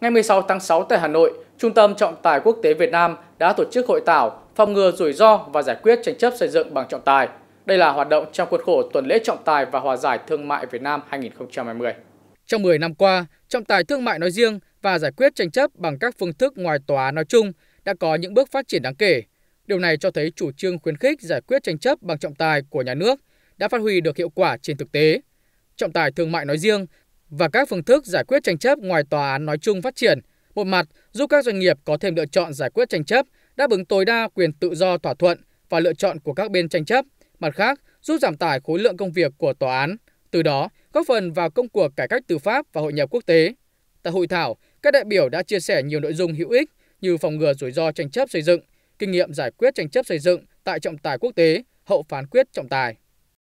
Ngày 16 tháng 6 tại Hà Nội, Trung tâm Trọng tài Quốc tế Việt Nam đã tổ chức hội thảo phòng ngừa rủi ro và giải quyết tranh chấp xây dựng bằng trọng tài. Đây là hoạt động trong khuôn khổ tuần lễ trọng tài và hòa giải thương mại Việt Nam 2020. Trong 10 năm qua, trọng tài thương mại nói riêng và giải quyết tranh chấp bằng các phương thức ngoài tòa nói chung đã có những bước phát triển đáng kể. Điều này cho thấy chủ trương khuyến khích giải quyết tranh chấp bằng trọng tài của nhà nước đã phát huy được hiệu quả trên thực tế. Trọng tài thương mại nói riêng và các phương thức giải quyết tranh chấp ngoài tòa án nói chung phát triển, một mặt giúp các doanh nghiệp có thêm lựa chọn giải quyết tranh chấp, đáp ứng tối đa quyền tự do thỏa thuận và lựa chọn của các bên tranh chấp, mặt khác giúp giảm tải khối lượng công việc của tòa án, từ đó góp phần vào công cuộc cải cách tư pháp và hội nhập quốc tế. Tại hội thảo, các đại biểu đã chia sẻ nhiều nội dung hữu ích như phòng ngừa rủi ro tranh chấp xây dựng, kinh nghiệm giải quyết tranh chấp xây dựng tại trọng tài quốc tế, hậu phán quyết trọng tài.